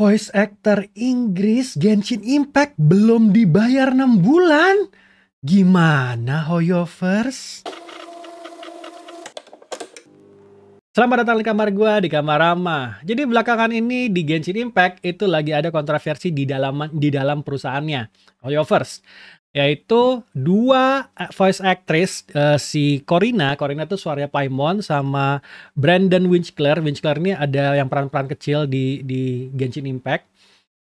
voice actor Inggris Genshin Impact belum dibayar 6 bulan. Gimana Hoyovers? Selamat datang di kamar gua di kamar Rama. Jadi belakangan ini di Genshin Impact itu lagi ada kontroversi di dalam di dalam perusahaannya Hoyovers yaitu dua eh, voice actress uh, si Corina, Corina itu suaranya Paimon sama Brandon Winchler. Winchler ini ada yang peran-peran kecil di di Genshin Impact.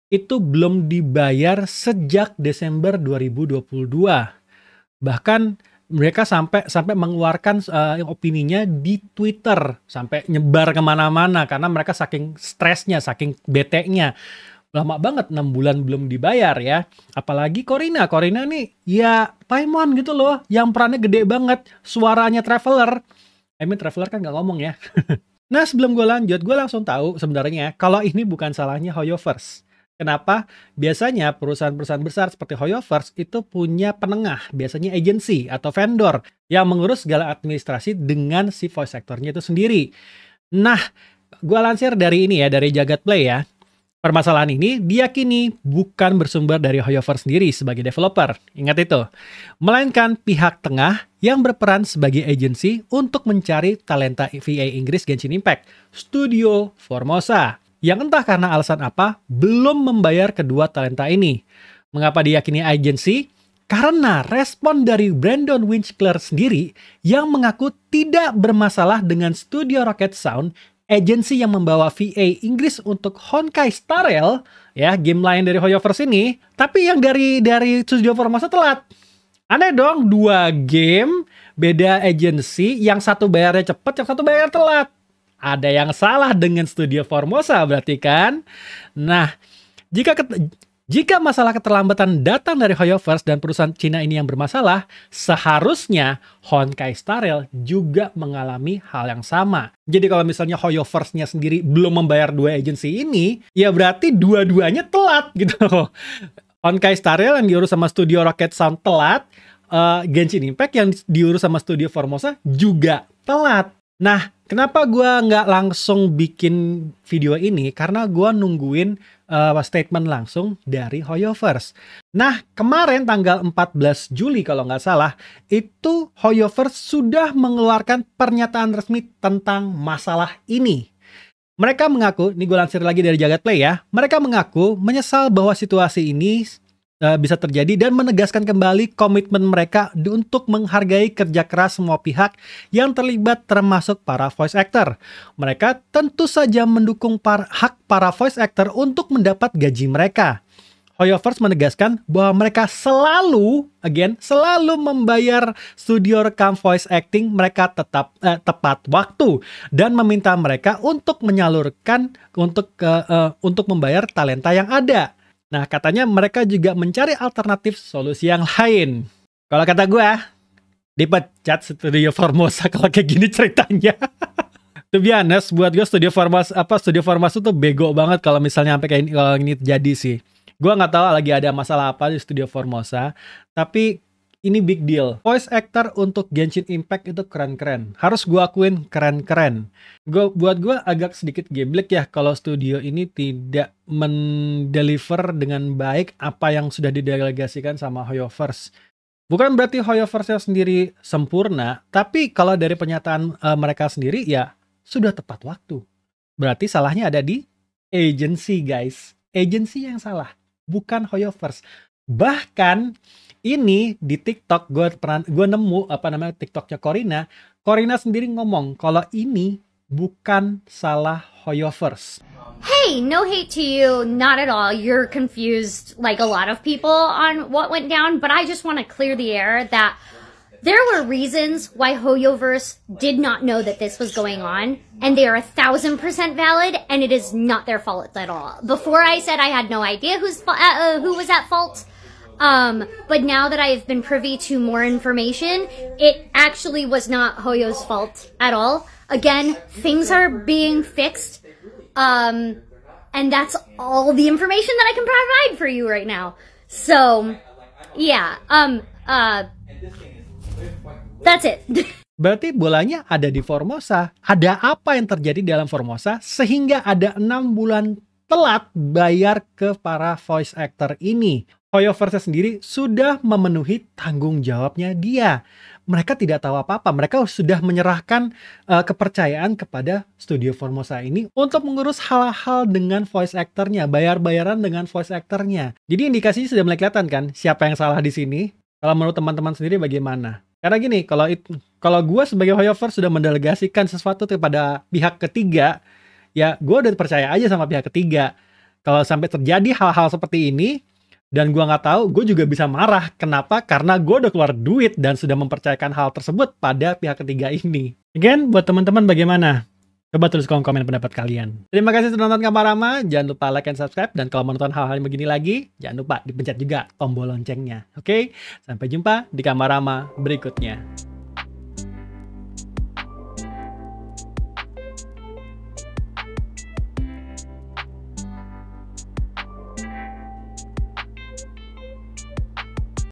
Itu belum dibayar sejak Desember 2022. Bahkan mereka sampai sampai mengeluarkan uh, opininya di Twitter sampai nyebar kemana-mana karena mereka saking stresnya, saking bete-nya lama banget 6 bulan belum dibayar ya. Apalagi Corina, Corina nih ya Paimon gitu loh, yang perannya gede banget, suaranya Traveler. I mean Traveler kan nggak ngomong ya. nah sebelum gue lanjut, gue langsung tahu sebenarnya kalau ini bukan salahnya Hoyoverse. Kenapa? Biasanya perusahaan-perusahaan besar seperti Hoyoverse itu punya penengah, biasanya agency atau vendor yang mengurus segala administrasi dengan si voice sektornya itu sendiri. Nah, gue lansir dari ini ya, dari Jagat Play ya. Permasalahan ini diyakini bukan bersumber dari Hoyover sendiri sebagai developer, ingat itu, melainkan pihak tengah yang berperan sebagai agensi untuk mencari talenta VA Inggris Genshin Impact, Studio Formosa, yang entah karena alasan apa belum membayar kedua talenta ini. Mengapa diyakini agensi? Karena respon dari Brandon Winchler sendiri yang mengaku tidak bermasalah dengan studio Rocket Sound agensi yang membawa VA Inggris untuk Honkai Star Rail, ya game lain dari Hoyoverse ini, tapi yang dari dari Studio Formosa telat. Aneh dong, dua game beda agensi, yang satu bayarnya cepet, yang satu bayar telat. Ada yang salah dengan Studio Formosa berarti kan? Nah, jika jika masalah keterlambatan datang dari Hoyoverse dan perusahaan Cina ini yang bermasalah, seharusnya Honkai Star Rail juga mengalami hal yang sama. Jadi kalau misalnya Hoyoverse-nya sendiri belum membayar dua agensi ini, ya berarti dua-duanya telat gitu Honkai Star Rail yang diurus sama studio Rocket Sound telat, uh, Genshin Impact yang diurus sama studio Formosa juga telat. Nah, kenapa gue nggak langsung bikin video ini? Karena gue nungguin uh, statement langsung dari HoYoVerse. Nah, kemarin tanggal 14 Juli kalau nggak salah, itu HoYoVerse sudah mengeluarkan pernyataan resmi tentang masalah ini. Mereka mengaku, ini gue lansir lagi dari Jagat Play ya, mereka mengaku menyesal bahwa situasi ini Eh, bisa terjadi dan menegaskan kembali komitmen mereka untuk menghargai kerja keras semua pihak yang terlibat termasuk para voice actor. Mereka tentu saja mendukung par hak para voice actor untuk mendapat gaji mereka. Hoyoverse menegaskan bahwa mereka selalu, again, selalu membayar studio rekam voice acting mereka tetap eh, tepat waktu dan meminta mereka untuk menyalurkan untuk uh, uh, untuk membayar talenta yang ada. Nah, katanya mereka juga mencari alternatif solusi yang lain. Kalau kata gue, dipecat Studio Formosa kalau kayak gini ceritanya. to be honest, buat gue Studio Formosa apa Studio Formosa tuh bego banget kalau misalnya sampai kayak ini, kalau ini terjadi sih. Gue nggak tahu lagi ada masalah apa di Studio Formosa, tapi ini big deal. Voice actor untuk Genshin Impact itu keren-keren. Harus gue akuin keren-keren. Gua, buat gue agak sedikit geblek ya kalau studio ini tidak mendeliver dengan baik apa yang sudah didelegasikan sama Hoyoverse. Bukan berarti Hoyoverse sendiri sempurna, tapi kalau dari pernyataan uh, mereka sendiri ya sudah tepat waktu. Berarti salahnya ada di agency guys. Agency yang salah, bukan Hoyoverse. Bahkan ini di TikTok gue gue nemu apa namanya TikToknya Corina. Corina sendiri ngomong kalau ini bukan salah Hoyovers. Hey, no hate to you, not at all. You're confused like a lot of people on what went down, but I just want to clear the air that there were reasons why Hoyoverse did not know that this was going on, and they are a thousand percent valid, and it is not their fault at all. Before I said I had no idea who's uh, uh, who was at fault, um, but now that I have been privy to more information, it actually was not Hoyo's fault at all. Again, things are being fixed. Um, and that's all the information that I can provide for you right now. So, yeah. Um, uh, that's it. Berarti bolanya ada di Formosa. Ada apa yang terjadi dalam Formosa sehingga ada enam bulan telat bayar ke para voice actor ini? Hoyoverse sendiri sudah memenuhi tanggung jawabnya dia. Mereka tidak tahu apa-apa. Mereka sudah menyerahkan uh, kepercayaan kepada Studio Formosa ini untuk mengurus hal-hal dengan voice actor-nya, bayar-bayaran dengan voice actor-nya. Jadi indikasinya sudah mulai kelihatan kan siapa yang salah di sini. Kalau menurut teman-teman sendiri bagaimana? Karena gini, kalau it, kalau gue sebagai hoyover sudah mendelegasikan sesuatu kepada pihak ketiga, ya gue udah percaya aja sama pihak ketiga. Kalau sampai terjadi hal-hal seperti ini, dan gue nggak tahu gue juga bisa marah kenapa karena gue udah keluar duit dan sudah mempercayakan hal tersebut pada pihak ketiga ini again buat teman-teman bagaimana Coba tulis kolom komen pendapat kalian. Terima kasih sudah nonton Kamar Rama. Jangan lupa like and subscribe. Dan kalau menonton hal-hal yang begini lagi, jangan lupa dipencet juga tombol loncengnya. Oke, sampai jumpa di Kamar Rama berikutnya.